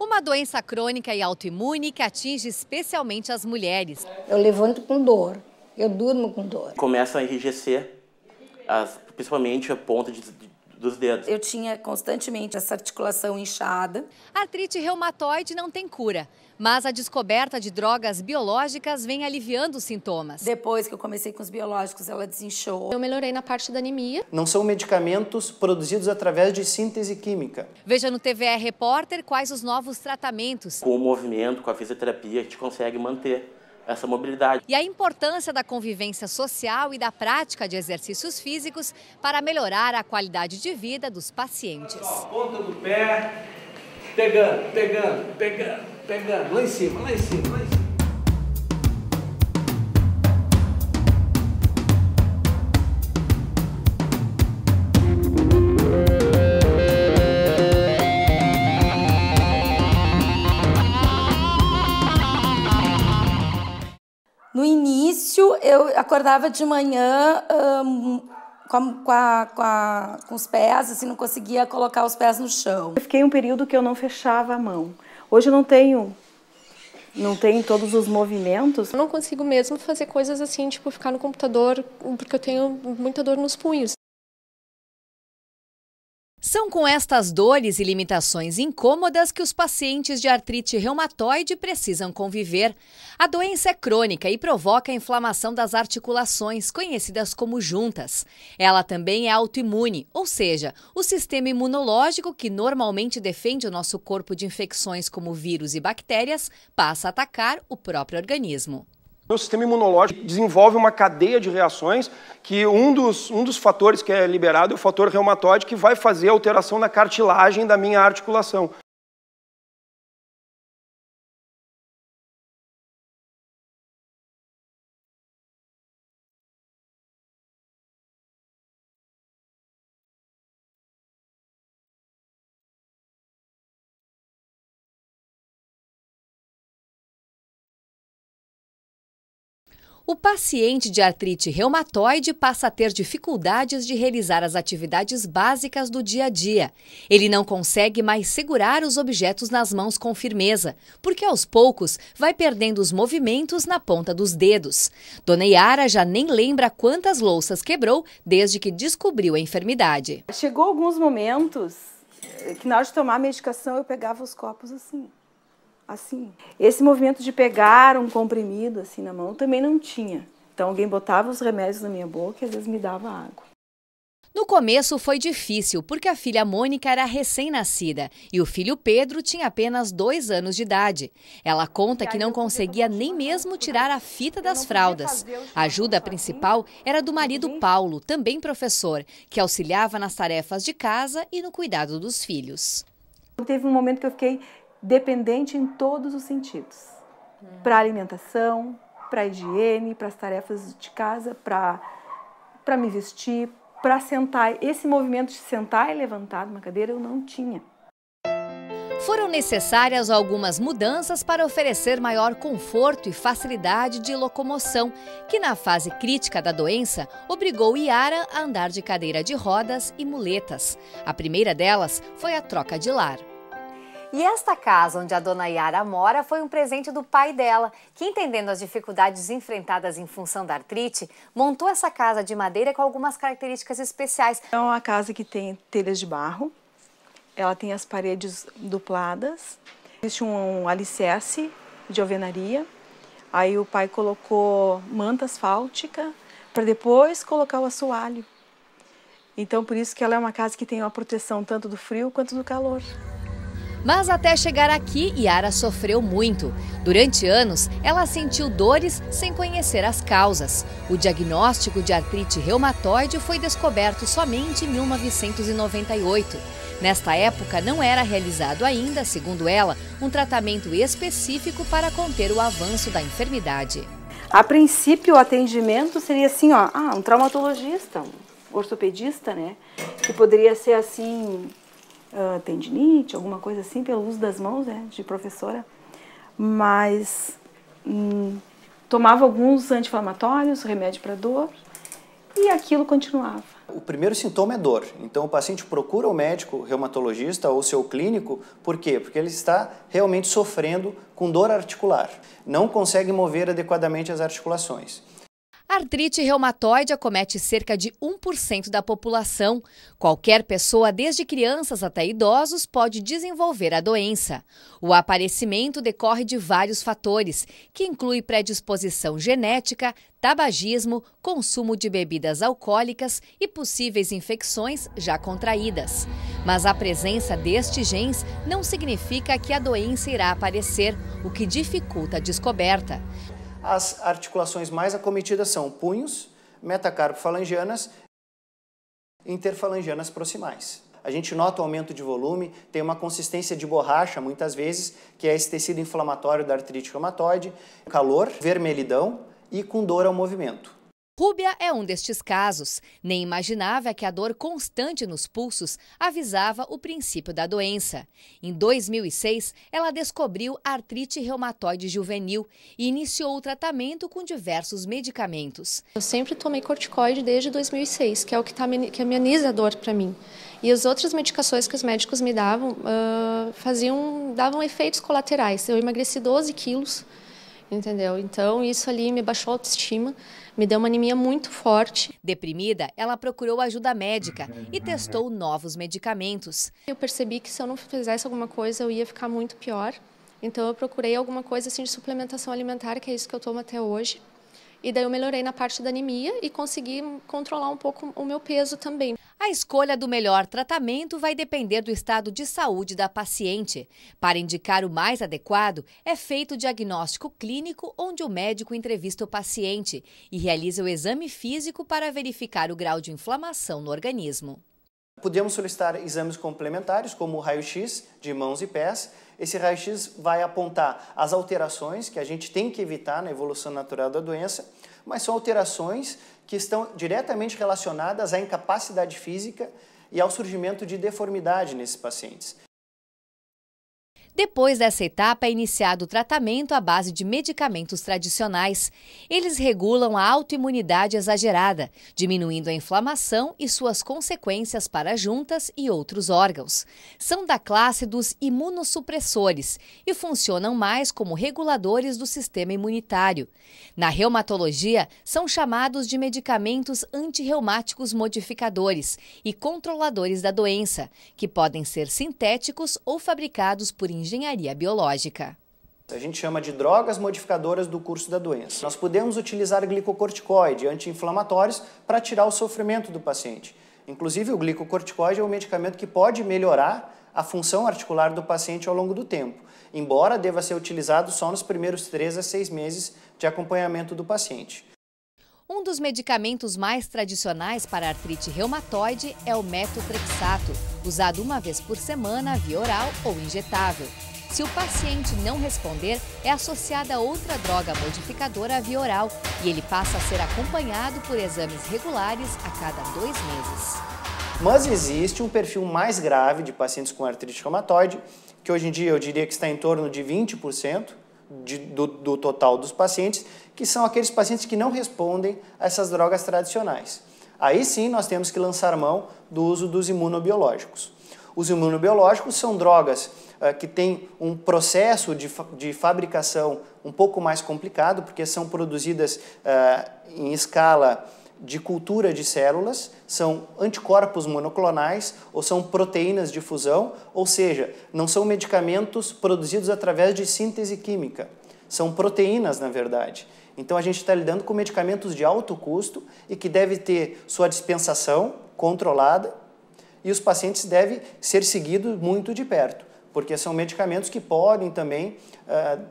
uma doença crônica e autoimune que atinge especialmente as mulheres. Eu levanto com dor, eu durmo com dor. Começa a enrijecer, as, principalmente a ponta de dos dedos. Eu tinha constantemente essa articulação inchada. artrite reumatoide não tem cura, mas a descoberta de drogas biológicas vem aliviando os sintomas. Depois que eu comecei com os biológicos, ela desinchou. Eu melhorei na parte da anemia. Não são medicamentos produzidos através de síntese química. Veja no TVE Repórter quais os novos tratamentos. Com o movimento, com a fisioterapia, a gente consegue manter essa mobilidade. E a importância da convivência social e da prática de exercícios físicos para melhorar a qualidade de vida dos pacientes. Só, ponta do pé, pegando, pegando, pegando, pegando, lá em cima, lá em cima, lá em cima. eu acordava de manhã um, com, com, a, com, a, com, os pés, assim, não conseguia colocar os pés no chão. Eu fiquei um período que eu não fechava a mão. Hoje eu não tenho. Não tenho todos os movimentos. Eu não consigo mesmo fazer coisas assim, tipo ficar no computador, porque eu tenho muita dor nos punhos. São com estas dores e limitações incômodas que os pacientes de artrite reumatoide precisam conviver. A doença é crônica e provoca a inflamação das articulações, conhecidas como juntas. Ela também é autoimune, ou seja, o sistema imunológico que normalmente defende o nosso corpo de infecções como vírus e bactérias passa a atacar o próprio organismo. Meu sistema imunológico desenvolve uma cadeia de reações que um dos, um dos fatores que é liberado é o fator reumatóide que vai fazer alteração na cartilagem da minha articulação. O paciente de artrite reumatoide passa a ter dificuldades de realizar as atividades básicas do dia a dia. Ele não consegue mais segurar os objetos nas mãos com firmeza, porque aos poucos vai perdendo os movimentos na ponta dos dedos. Dona Yara já nem lembra quantas louças quebrou desde que descobriu a enfermidade. Chegou alguns momentos que na hora de tomar a medicação eu pegava os copos assim assim. Esse movimento de pegar um comprimido assim na mão também não tinha. Então alguém botava os remédios na minha boca e às vezes me dava água. No começo foi difícil, porque a filha Mônica era recém-nascida e o filho Pedro tinha apenas dois anos de idade. Ela conta que não conseguia nem mesmo tirar a fita das fraldas. A ajuda assim. principal era do marido Paulo, também professor, que auxiliava nas tarefas de casa e no cuidado dos filhos. Teve um momento que eu fiquei dependente em todos os sentidos. Hum. Para alimentação, para higiene, para as tarefas de casa, para para me vestir, para sentar. Esse movimento de sentar e levantar de uma cadeira eu não tinha. Foram necessárias algumas mudanças para oferecer maior conforto e facilidade de locomoção, que na fase crítica da doença obrigou Iara a andar de cadeira de rodas e muletas. A primeira delas foi a troca de lar. E esta casa onde a dona Yara mora foi um presente do pai dela, que entendendo as dificuldades enfrentadas em função da artrite, montou essa casa de madeira com algumas características especiais. É uma casa que tem telhas de barro, ela tem as paredes dupladas, existe um alicerce de alvenaria, aí o pai colocou manta asfáltica para depois colocar o assoalho. Então por isso que ela é uma casa que tem uma proteção tanto do frio quanto do calor. Mas até chegar aqui, Yara sofreu muito. Durante anos, ela sentiu dores sem conhecer as causas. O diagnóstico de artrite reumatoide foi descoberto somente em 1998. Nesta época, não era realizado ainda, segundo ela, um tratamento específico para conter o avanço da enfermidade. A princípio, o atendimento seria assim, ó, ah, um traumatologista, um ortopedista, né? Que poderia ser assim uh, tendinite, alguma coisa assim, pelo uso das mãos, né, de professora, mas hum, tomava alguns anti-inflamatórios, remédio para dor, e aquilo continuava. O primeiro sintoma é dor. Então o paciente procura o médico reumatologista ou seu clínico, por quê? Porque ele está realmente sofrendo com dor articular. Não consegue mover adequadamente as articulações artrite reumatoide acomete cerca de 1% da população. Qualquer pessoa, desde crianças até idosos, pode desenvolver a doença. O aparecimento decorre de vários fatores, que inclui predisposição genética, tabagismo, consumo de bebidas alcoólicas e possíveis infecções já contraídas. Mas a presença destes genes não significa que a doença irá aparecer, o que dificulta a descoberta. As articulações mais acometidas são punhos, metacarpofalangianas e interfalangianas proximais. A gente nota o aumento de volume, tem uma consistência de borracha muitas vezes, que é esse tecido inflamatório da artrite reumatoide, calor, vermelhidão e com dor ao movimento. Rúbia é um destes casos. Nem imaginava que a dor constante nos pulsos avisava o princípio da doença. Em 2006, ela descobriu artrite reumatoide juvenil e iniciou o tratamento com diversos medicamentos. Eu sempre tomei corticoide desde 2006, que é o que, tá, que ameniza a dor para mim. E as outras medicações que os médicos me davam uh, faziam, davam efeitos colaterais. Eu emagreci 12 quilos, entendeu? Então, isso ali me baixou a autoestima me deu uma anemia muito forte. Deprimida, ela procurou ajuda médica e testou novos medicamentos. Eu percebi que se eu não fizesse alguma coisa, eu ia ficar muito pior. Então eu procurei alguma coisa assim de suplementação alimentar, que é isso que eu tomo até hoje. E daí eu melhorei na parte da anemia e consegui controlar um pouco o meu peso também. A escolha do melhor tratamento vai depender do estado de saúde da paciente. Para indicar o mais adequado, é feito o diagnóstico clínico, onde o médico entrevista o paciente e realiza o exame físico para verificar o grau de inflamação no organismo. Podemos solicitar exames complementares, como o raio-x de mãos e pés. Esse raio-x vai apontar as alterações que a gente tem que evitar na evolução natural da doença, mas são alterações que estão diretamente relacionadas à incapacidade física e ao surgimento de deformidade nesses pacientes. Depois dessa etapa é iniciado o tratamento à base de medicamentos tradicionais. Eles regulam a autoimunidade exagerada, diminuindo a inflamação e suas consequências para juntas e outros órgãos. São da classe dos imunossupressores e funcionam mais como reguladores do sistema imunitário. Na reumatologia, são chamados de medicamentos antirreumáticos modificadores e controladores da doença, que podem ser sintéticos ou fabricados por engenharia biológica. A gente chama de drogas modificadoras do curso da doença. Nós podemos utilizar glicocorticoide, anti-inflamatórios, para tirar o sofrimento do paciente. Inclusive, o glicocorticoide é um medicamento que pode melhorar a função articular do paciente ao longo do tempo, embora deva ser utilizado só nos primeiros três a seis meses de acompanhamento do paciente. Um dos medicamentos mais tradicionais para artrite reumatoide é o metotrexato usado uma vez por semana via oral ou injetável. Se o paciente não responder, é associada a outra droga modificadora via oral e ele passa a ser acompanhado por exames regulares a cada dois meses. Mas existe um perfil mais grave de pacientes com artrite reumatoide, que hoje em dia eu diria que está em torno de 20% de, do, do total dos pacientes, que são aqueles pacientes que não respondem a essas drogas tradicionais. Aí sim nós temos que lançar mão do uso dos imunobiológicos. Os imunobiológicos são drogas eh, que têm um processo de, fa de fabricação um pouco mais complicado, porque são produzidas eh, em escala de cultura de células, são anticorpos monoclonais ou são proteínas de fusão, ou seja, não são medicamentos produzidos através de síntese química, são proteínas, na verdade. Então a gente está lidando com medicamentos de alto custo e que deve ter sua dispensação controlada e os pacientes devem ser seguidos muito de perto, porque são medicamentos que podem também uh,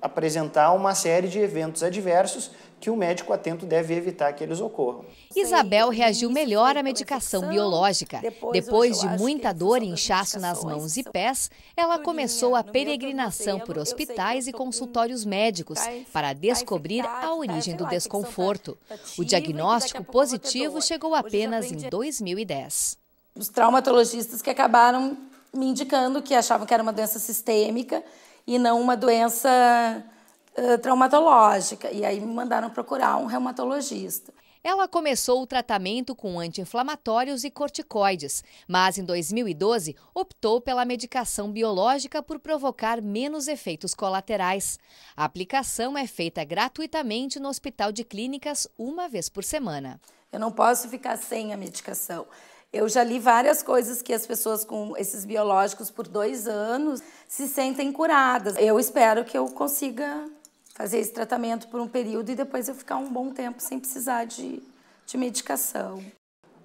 apresentar uma série de eventos adversos que o médico atento deve evitar que eles ocorram. Isabel reagiu melhor à medicação biológica. Depois de muita dor e inchaço nas mãos e pés, ela começou a peregrinação por hospitais e consultórios médicos tá para tá descobrir a tá, origem do desconforto. O diagnóstico positivo chegou apenas em 2010. Os traumatologistas que acabaram me indicando que achavam que era uma doença sistêmica e não uma doença traumatológica. E aí me mandaram procurar um reumatologista. Ela começou o tratamento com anti-inflamatórios e corticoides, mas em 2012 optou pela medicação biológica por provocar menos efeitos colaterais. A aplicação é feita gratuitamente no Hospital de Clínicas uma vez por semana. Eu não posso ficar sem a medicação. Eu já li várias coisas que as pessoas com esses biológicos por dois anos se sentem curadas. Eu espero que eu consiga fazer esse tratamento por um período e depois eu ficar um bom tempo sem precisar de, de medicação.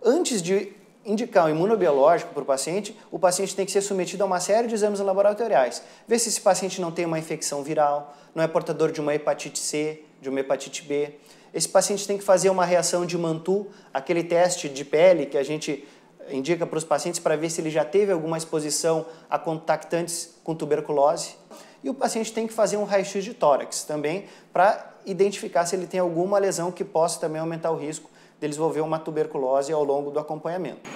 Antes de indicar um imunobiológico para o paciente, o paciente tem que ser submetido a uma série de exames laboratoriais. Ver se esse paciente não tem uma infecção viral, não é portador de uma hepatite C, de uma hepatite B. Esse paciente tem que fazer uma reação de Mantu, aquele teste de pele que a gente indica para os pacientes para ver se ele já teve alguma exposição a contactantes com tuberculose. E o paciente tem que fazer um raio-x de tórax também para identificar se ele tem alguma lesão que possa também aumentar o risco de desenvolver uma tuberculose ao longo do acompanhamento.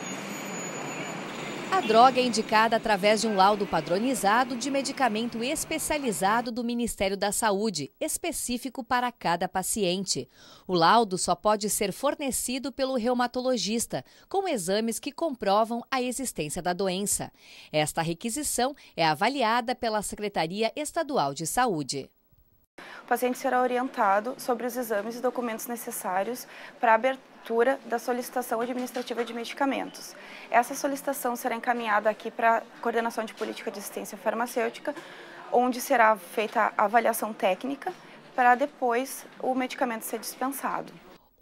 A droga é indicada através de um laudo padronizado de medicamento especializado do Ministério da Saúde, específico para cada paciente. O laudo só pode ser fornecido pelo reumatologista, com exames que comprovam a existência da doença. Esta requisição é avaliada pela Secretaria Estadual de Saúde. O paciente será orientado sobre os exames e documentos necessários para abertura da solicitação administrativa de medicamentos. Essa solicitação será encaminhada aqui para a Coordenação de Política de Assistência Farmacêutica, onde será feita a avaliação técnica para depois o medicamento ser dispensado.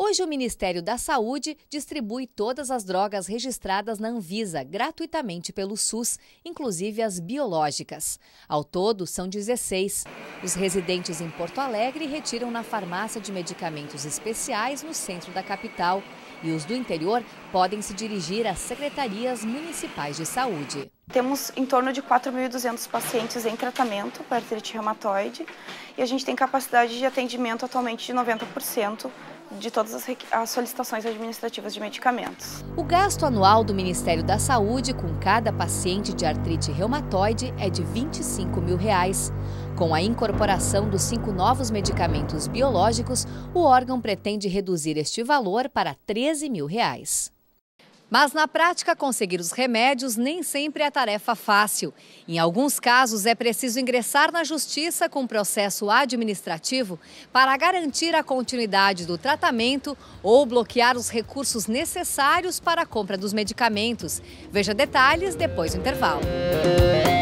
Hoje, o Ministério da Saúde distribui todas as drogas registradas na Anvisa gratuitamente pelo SUS, inclusive as biológicas. Ao todo, são 16. Os residentes em Porto Alegre retiram na farmácia de medicamentos especiais no centro da capital. E os do interior podem se dirigir às secretarias municipais de saúde. Temos em torno de 4.200 pacientes em tratamento para artrite reumatoide e a gente tem capacidade de atendimento atualmente de 90% de todas as, as, solicitações administrativas de medicamentos. O gasto anual do Ministério da Saúde com cada paciente de artrite reumatoide é de 25 mil reais. Com a incorporação dos cinco novos medicamentos biológicos, o órgão pretende reduzir este valor para 13 mil reais. Mas na prática, conseguir os remédios nem sempre é tarefa fácil. Em alguns casos, é preciso ingressar na justiça com processo administrativo para garantir a continuidade do tratamento ou bloquear os recursos necessários para a compra dos medicamentos. Veja detalhes depois do intervalo.